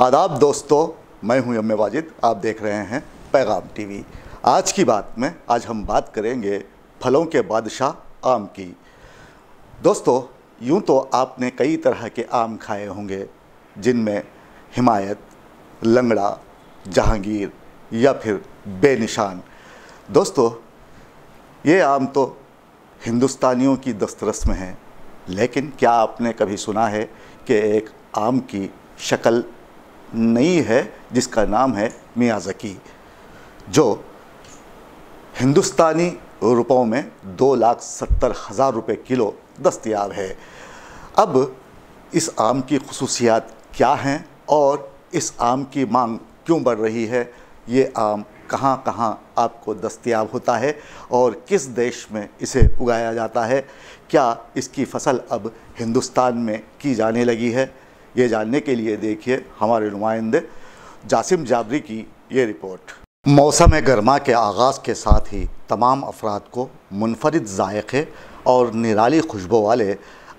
आदाब दोस्तों मैं हूं यम्य वाजिद आप देख रहे हैं पैगाम टीवी आज की बात में आज हम बात करेंगे फलों के बादशाह आम की दोस्तों यूं तो आपने कई तरह के आम खाए होंगे जिनमें हिमायत लंगड़ा जहांगीर या फिर बेनिशान दोस्तों ये आम तो हिंदुस्तानियों की दस्तरस में है लेकिन क्या आपने कभी सुना है कि एक आम की शक्ल नई है जिसका नाम है मियाजकी जो हिंदुस्तानी रुपयों में दो लाख सत्तर हज़ार रुपये किलो दस्तियाब है अब इस आम की खसूसियात क्या हैं और इस आम की मांग क्यों बढ़ रही है ये आम कहाँ कहाँ आपको दस्तियाब होता है और किस देश में इसे उगाया जाता है क्या इसकी फसल अब हिंदुस्तान में की जाने लगी है ये जानने के लिए देखिए हमारे नुमाइंदे जासिम जाबरी की ये रिपोर्ट मौसम गर्मा के आगाज़ के साथ ही तमाम अफराद को मुनफरद जायक़े और निराली खुशबू वाले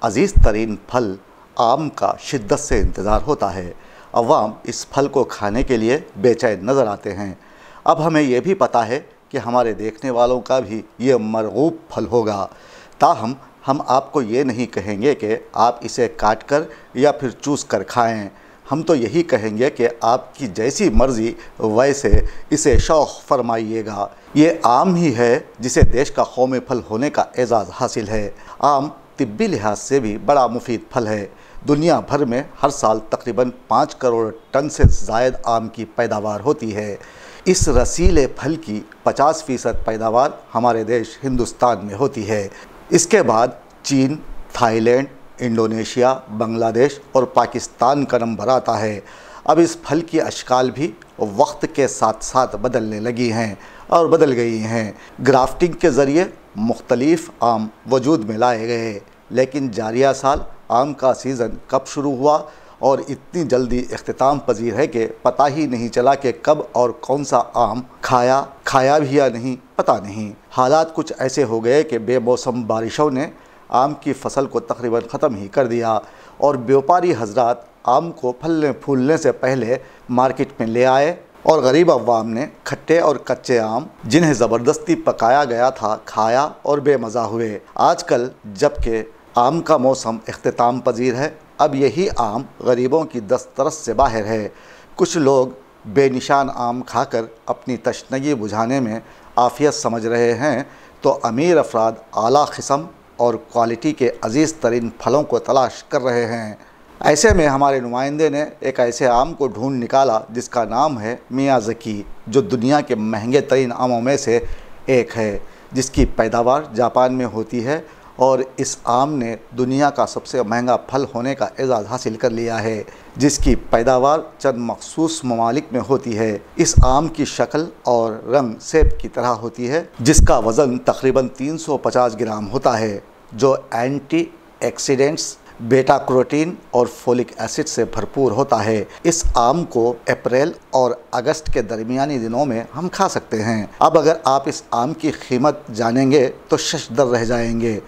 अज़ीज़ तरीन फल आम का शिद्दत से इंतज़ार होता है अवाम इस फल को खाने के लिए बेचैन नज़र आते हैं अब हमें यह भी पता है कि हमारे देखने वालों का भी ये मरगूब फल होगा ताहम हम आपको ये नहीं कहेंगे कि आप इसे काट कर या फिर चूस कर खाएँ हम तो यही कहेंगे कि आपकी जैसी मर्ज़ी वैसे इसे शौक़ फरमाइएगा ये आम ही है जिसे देश का कौम फल होने का एज़ाज़ हासिल है आम तिब्बी लिहाज से भी बड़ा मुफीद फल है दुनिया भर में हर साल तकरीबन पाँच करोड़ टन से जायद आम की पैदावार होती है इस रसीले फल की 50 फ़ीसद पैदावार हमारे देश हिंदुस्तान में होती है इसके बाद चीन थाईलैंड इंडोनेशिया बांग्लादेश और पाकिस्तान का नंबर आता है अब इस फल की अशकाल भी वक्त के साथ साथ बदलने लगी हैं और बदल गई हैं ग्राफ्टिंग के ज़रिए मुख्तलिफ़ आम वजूद में लाए गए लेकिन जारिया साल आम का सीज़न कब शुरू हुआ और इतनी जल्दी अख्ताम पजीर है कि पता ही नहीं चला कि कब और कौन सा आम खाया खाया भी या नहीं पता नहीं हालात कुछ ऐसे हो गए कि बेमौसम बारिशों ने आम की फसल को तकरीबन ख़त्म ही कर दिया और व्यापारी हजरात आम को फलने फूलने से पहले मार्केट में ले आए और गरीब अवाम ने खट्टे और कच्चे आम जिन्हें ज़बरदस्ती पकाया गया था खाया और बेमज़ा हुए आजकल जबकि आम का मौसम अख्ताम पजीर है अब यही आम गरीबों की दस्तरस से बाहर है कुछ लोग बेनिशान आम खाकर अपनी तशनगी बुझाने में आफियत समझ रहे हैं तो अमीर अफराद आला किस्म और क्वालिटी के अजीज़ तरीन फलों को तलाश कर रहे हैं ऐसे में हमारे नुमाइंदे ने एक ऐसे आम को ढूंढ निकाला जिसका नाम है मियाँ जकी जो दुनिया के महंगे तरीन आमों में से एक है जिसकी पैदावार जापान में होती है और इस आम ने दुनिया का सबसे महंगा फल होने का एजाज़ हासिल कर लिया है जिसकी पैदावार चंद मखसूस ममालिक में होती है इस आम की शक्ल और रंग सेब की तरह होती है जिसका वज़न तकरीबन 350 ग्राम होता है जो एंटी एक्सीडेंट्स बेटा क्रोटीन और फोलिक एसिड से भरपूर होता है इस आम को अप्रैल और अगस्त के दरमियानी दिनों में हम खा सकते हैं अब अगर आप इस आम की कीमत जानेंगे तो शशदर रह जाएंगे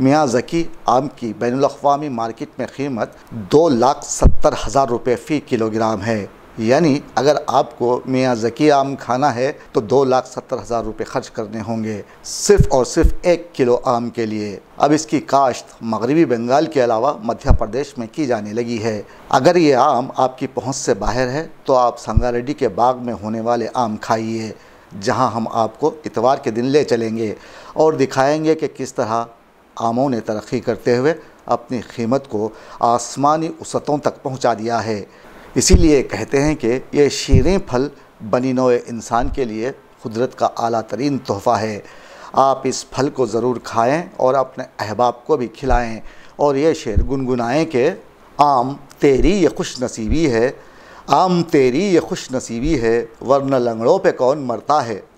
मियाँ जकी आम की बैन अवी मार्केट में कीमत दो लाख सत्तर हज़ार रुपये फ़ी किलोग्राम है यानी अगर आपको मियाँ जकी आम खाना है तो दो लाख सत्तर हज़ार रुपये खर्च करने होंगे सिर्फ और सिर्फ एक किलो आम के लिए अब इसकी काश्त मगरबी बंगाल के अलावा मध्य प्रदेश में की जाने लगी है अगर ये आम आपकी पहुँच से बाहर है तो आप संगारेड्डी के बाग में होने वाले आम खाइए जहां हम आपको इतवार के दिन ले चलेंगे और दिखाएंगे कि किस तरह आमों ने तरक्की करते हुए अपनी कीमत को आसमानी उसतों तक पहुंचा दिया है इसीलिए कहते हैं कि ये शीरें फल बनी नोए इंसान के लिए कुदरत का अला तरीन तोहफ़ा है आप इस फल को ज़रूर खाएं और अपने अहबाब को भी खिलाएं और ये शेर गुनगुनाएं कि आम तेरी ये खुश नसीबी है आम तेरी ये खुश नसीबी है वरना लंगड़ों पे कौन मरता है